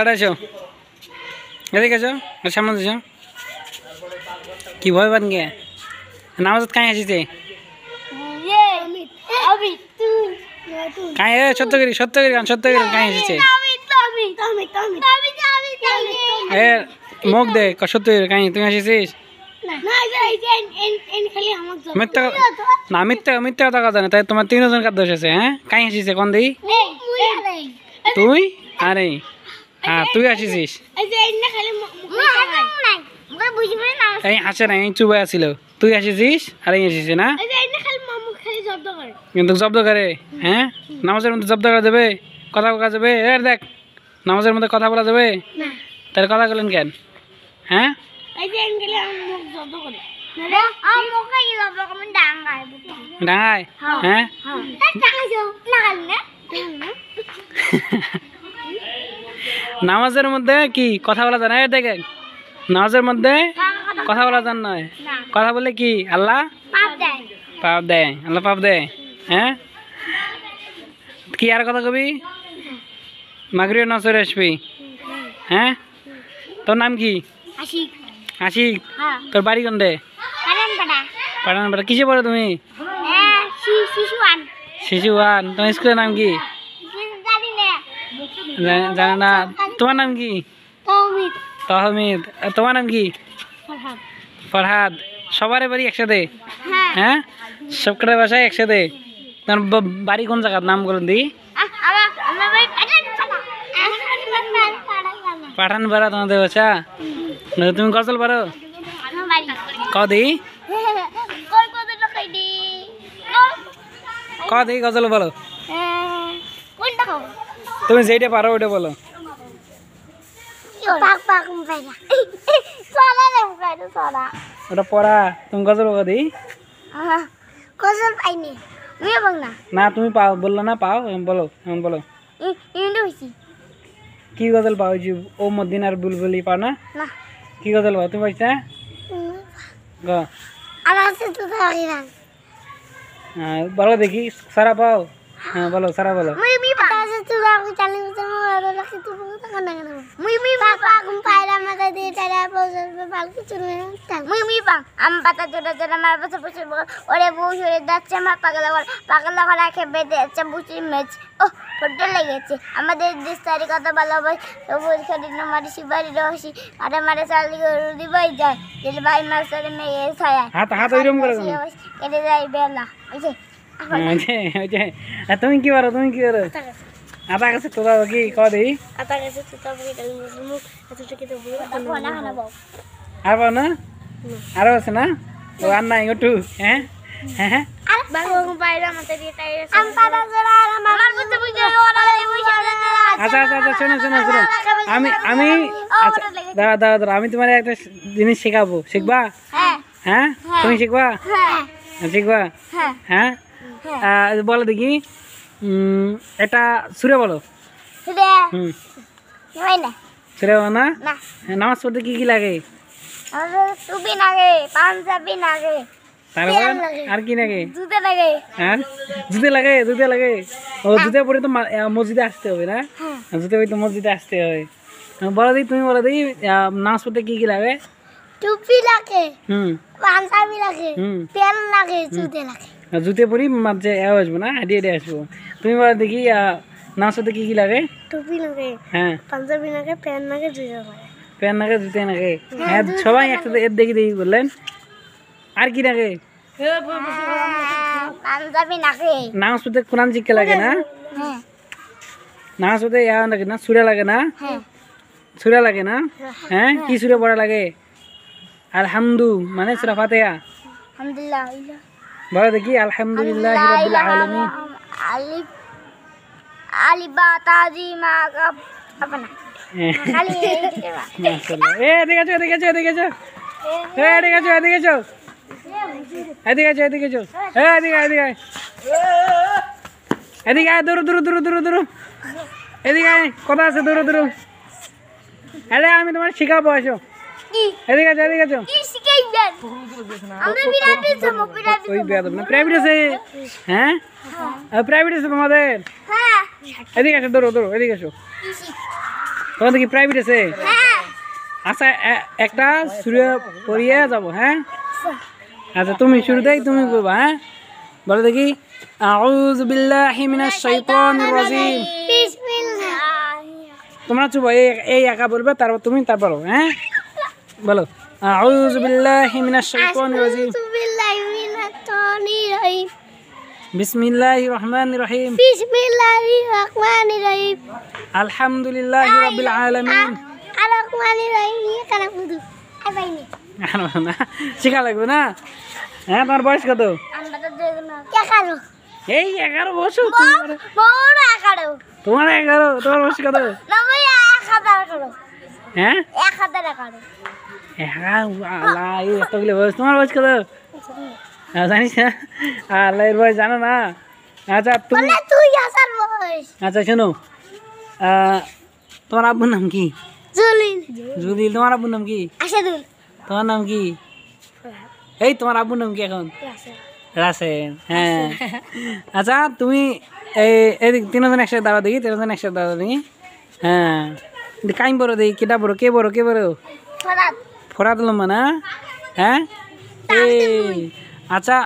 আড়াইশো এদিকে আছো সামনে আছো কি ভয় পান কে নামাজ কাই আছিস কাই রে সত্য সত্যগির সত্য সত্য কাই এ মুখ দে সত্য করি কাই তুমি না মিথ্যা মিথ্যা কথা তাই তোমার তিনজন কাদ্য হ্যাঁ কাই আসিছে কোন দিই তুই আরে হ্যাঁ তুই আসিছিস এই হাসে না এই চুবাই আসিল তুই আসিছিস আর এই আসিস না কিন্তু জব্দ করে হ্যাঁ নামাজের মধ্যে জব্দ করা যাবে কথা বলা যাবে এর দেখ নামাজের মধ্যে কথা বলা যাবে তাহলে কথা বলেন কেন হ্যাঁ ডাঙায় হ্যাঁ, হ্যাঁ? হ্যাঁ। নামাজের মধ্যে কি কথা বলা যায় না দেখে নামাজের মধ্যে কথা বলা যান নয় কথা বলে কি আল্লাহ পাপ দেয় আল্লাহ পাপ দেয় হ্যাঁ কি আর কথা কবি মাগরিও নসরে আসবি হ্যাঁ তোর নাম কি আশিক হ্যাঁ। তোর বাড়ি কোনটে পাঠান পাঠা কিসে পড়ো তুমি হ্যাঁ, শিশু ওয়ান তোমার স্কুলের নাম কি জানে না তোমার নাম কি তহমিদ তোমার নাম কি ফরহাদ সবারে বাড়ি একসাথে হ্যাঁ, হ্যাঁ? সবকটার বাসায় একসাথে তোমার বাড়ি কোন জায়গার নাম বলুন দি পাঠান পাড়া তোমাদের বাসা তুমি কচল পারো কদি কদি গজল বলো তুমি যেটা পারো ওইটা বলো ওটা পড়া তুমি গজল না তুমি পাও বললো না পাও বলো বলো কি গজল পাও ও মদিনার বুলবুলি পাও না কি গজল পাও তুমি পাইছা হ্যাঁ, বলো দেখি সারা পাও হ্যাঁ বলো সারা বলো చూడ చాలా আমি পাতা চোরা চোরা মার পাশে বসে ওরে বউ সরে যাচ্ছে আমার পাগলা ঘর পাগলা ঘর খেপে দিচ্ছে বুঝি মেচ ও ফটো লেগেছে আমাদের দেশ তারি কত ভালোবাস সবুজ খালি মারি শিবারি রহসি আরে মারে চালি গরু দিবই যায় দিল ভাই মাছ ধরে মেয়ে ছায়া হাত হাত ওইরকম করে কেটে যায় বেলা ওই যে তুমি কি পারো তুমি কি পারো আতা কাছে তোতা কি ক দেই আতা কাছে তোতা বলি মুখ এতটা কি তো বলি না না বাবা আর বাবা না আর আছে না ও আর না একটু হ্যাঁ হ্যাঁ, হ্যাঁ? আমি আমি আচ্ছা, দাঁড়া দাঁড়া দাঁড়া আমি তোমার একটা জিনিস শেখাবো শিখবা হ্যাঁ, হ্যাঁ? তুমি শিখবা হ্যাঁ। শিখবা হ্যাঁ বলো দেখি এটা সুরে বলো সুরে বলো না নামাজ পড়তে কি কি লাগে তারপর আর কি লাগে জুতে হ্যাঁ? জুতে লাগে জুতে লাগে জুতে পরে হ্যাঁ। তো মসজিদে আসতে হবে না জুতে পরে তো মসজিদে আসতে হবে বলো দেখি তুমি বলো দেখি নামাজ পড়তে কি কি লাগে টুপি লাগে হুম পাঞ্জাবি লাগে প্যান্ট লাগে জুতে পরি মাঝে এ আসবো না আইডিয়া দিয়ে আসবো তুমি বলো দেখি নাচ হতে কি কি লাগে টুপি লাগে হ্যাঁ পাঞ্জাবি লাগে প্যান্ট লাগে জুতো প্যান্ট লাগে জুতে লাগে হ্যাঁ সবাই একসাথে এর দেখি দেখি বললেন আর কি লাগে পাঞ্জাবি লাগে নাচ হতে কোরআন শিক্ষা লাগে না নাচ হতে ইয়া লাগে না সুরা লাগে না সুরা লাগে না হ্যাঁ কি সুরে পড়া লাগে আর হামদু মানে সুরা ফাতেহা আলহামদুলিল্লাহ বলো দেখি আলহামদুলিল্লাহ আলিবা তাজি মা এদিকে আছো এদিকে এদিকে এদিকে এদিকে এদিকে কথা আছে দূর দূর আরে আমি তোমার শিখাবো আসো এদিকে আছো এদিকে আছো প্রাইভেট প্রাইভেট হ্যাঁ? হ্যাঁ। আছে তোমাদের হ্যাঁ। এদিকে এদিকে তোমাদের কি প্রাইভেট আছে আচ্ছা একটা সূর্য পড়িয়ে যাবো হ্যাঁ আচ্ছা তুমি শুরুতেই তুমি করবা হ্যাঁ বলো দেখি আউজ তোমরা চুপ এই একা বলবে তারপর তুমি তারপর হ্যাঁ বলো أعوذ بالله من الشيطان الرجيم بسم الله الرحمن الرحيم بسم الله الرحمن الرحيم الحمد لله رب العالمين الرحمن الرحيم শিখা লাগবে না হ্যাঁ তোমার বয়স কত এই এগারো বছর তোমার এগারো তোমার এগারো তোমার বয়স কত হ্যাঁ এক হাজার এগারো আল্লাহ তোমার বয়স কত হ্যাঁ, জানিস না না আচ্ছা তুমি মানে আচ্ছা শোনো তোমার আব্বুর নাম কি জুলিল তোমার আব্বুর নাম কি তোমার নাম কি এই তোমার আব্বুর নাম কি এখন রাসেন হ্যাঁ আচ্ছা তুমি এই এদিক তিনজন একসাথে দাওয়া দেখি তিনজন একসাথে দাওয়া দেখি হ্যাঁ কাইম বড় দেই কেটা বড় কে বড় কে বড় ফরাত লম্বা না হ্যাঁ এই আচ্ছা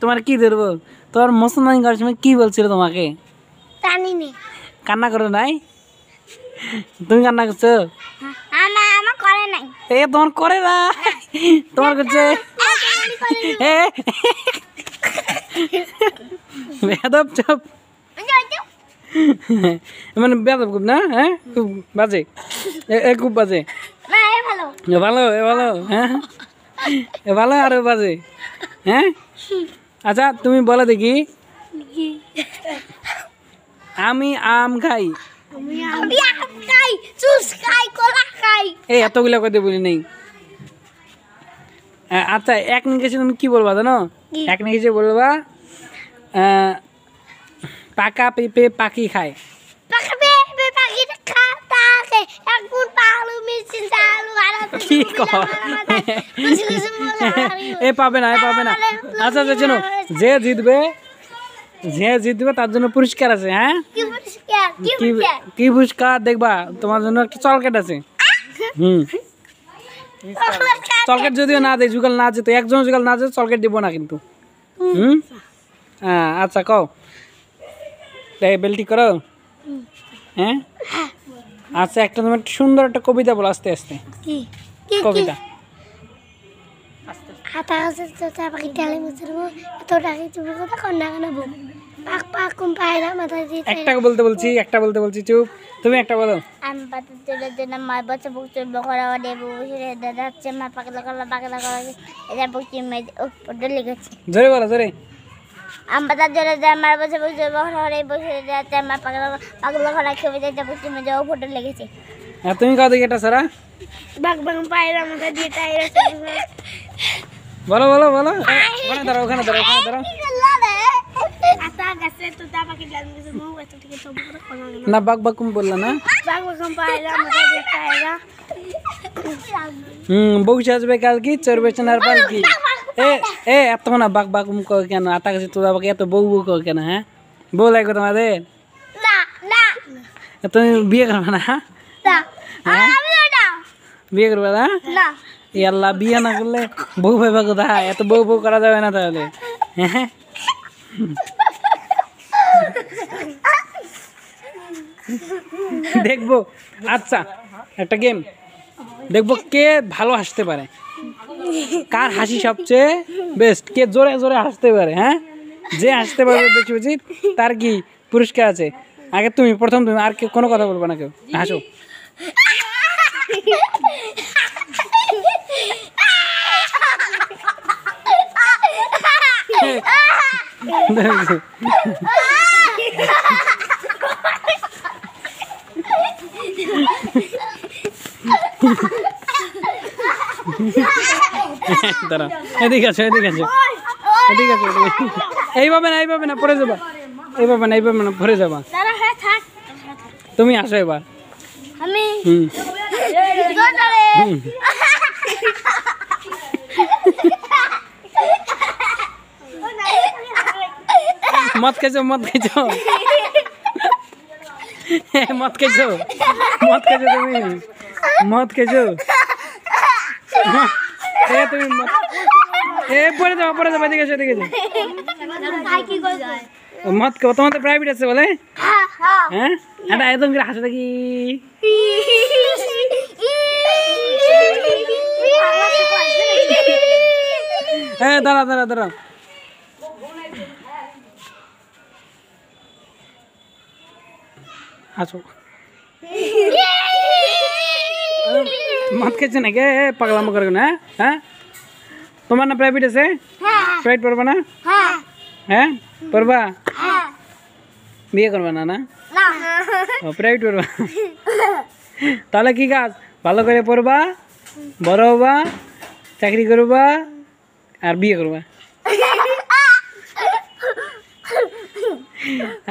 তোমার কি ধরবো তোমার মুসলমান করার সময় কি বলছিল তোমাকে কান্না করো নাই তুমি কান্না করছো এ তোমার করে না তোমার করছে এ বেদব চপ মানে বেদব খুব না হ্যাঁ খুব বাজে এ খুব বাজে ভালো এ ভালো হ্যাঁ এ ভালো আরো বাজে হ্যাঁ আচ্ছা তুমি বলো দেখি আমি আম খাই আচ্ছা এক নিকেশে তুমি কি বলবা জানো এক নিকেশে বলবা পাকা পেঁপে পাখি খায় কি এ পাবে না এ পাবে না আচ্ছা আচ্ছা শোনো যে জিতবে যে জিতবে তার জন্য পুরস্কার আছে হ্যাঁ কি পুরস্কার দেখবা তোমার জন্য একটা চলকেট আছে হুম চলকেট যদিও না দেয় যুগল না যেত একজন যুগল না যেত চলকেট দিব না কিন্তু হুম হ্যাঁ আচ্ছা কও ডায়াবেলটি করো হ্যাঁ আচ্ছা একটা তুমি একটা সুন্দর একটা কবিতা বলো আস্তে আস্তে কবিতা ধরে আছে একটা বলতে বলছি একটা বলতে বলছি চুপ তুমি একটা বলো ধরে বুক করা বলো আমরা তার জন্য আমার বসে বসে ঘরে বসে যাচ্ছে আমার পাগলা পাগলা ঘরে খেয়ে যাচ্ছে বসে মজা ও ফটো লেগেছে আর তুমি কত গেটা সারা বাগ বাগ পায়ের মাথা দিয়ে টাইরা বলো বলো বলো ওখানে ধরো ওখানে ধরো ওখানে ধরো আচ্ছা, আচ্ছা, না বাগ বাকুম বললা না বাগ বাকুম পায়রা বউ আসবে কালকে চোর বেচনার পালকি এ এত না বাক বাক মুখ করে কেন আতা কাছে তোরা বাকি এত বউ বউ করে কেন হ্যাঁ বউ লাগবে তোমাদের তুমি বিয়ে করবে না হ্যাঁ বিয়ে করবে না ইয়াল্লা বিয়ে না করলে বউ ভাইবা কোথায় এত বউ বউ করা যাবে না তাহলে হ্যাঁ দেখবো আচ্ছা একটা গেম দেখবো কে ভালো হাসতে পারে কার হাসি সবচেয়ে বেস্ট কে জোরে জোরে হাসতে পারে হ্যাঁ যে হাসতে পারবে বেশি বেশি তার কি পুরস্কার আছে আগে তুমি প্রথম তুমি আর কোনো কথা বলবো না কেউ হাসো Ha ha ha! দাঁড়া এদিকে আছে এদিকে আছে এদিকে আছে এইভাবে না এইভাবে না পরে যাবা এইভাবে না এইভাবে না পরে যাবা হ্যাঁ, তুমি আসো এবার মদ হুম মদ খেছো মদ খেছো হ্যাঁ, মদ খেছো তুমি মদ খেছো তুমি এ পড়ে যাও পড়ে যাও এদিকে এদিকে যাও মত কো তোমাদের প্রাইভেট আছে বলে হ্যাঁ এটা একদম করে হাসে দেখি হ্যাঁ দাঁড়া দাঁড়া দাঁড়া হাসো মাত খেয়েছে নাকি পাগলামো করে না হ্যাঁ, হ্যাঁ? তোমার না প্রাইভেট আছে প্রাইভেট হ্যাঁ। পড়বা না হ্যাঁ, হ্যাঁ? পড়বা হ্যাঁ। বিয়ে করবা না না প্রাইভেট পড়বা তাহলে কি কাজ ভালো করে পড়বা বড় হবা চাকরি করবা আর বিয়ে করবা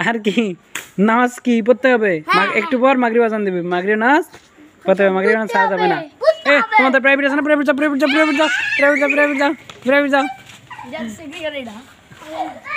আর কি নাচ কি পড়তে হবে একটু পর মাগরি বাজান দেবে মাগরি নাচ পড়তে হবে মাগরি নাচ ছাড়া যাবে না ए तुम प्राइवेट आसना प्राइवेट जा प्राइवेट जा प्राइवेट जा प्राइवेट जा प्राइवेट जा जल्दी से भी कर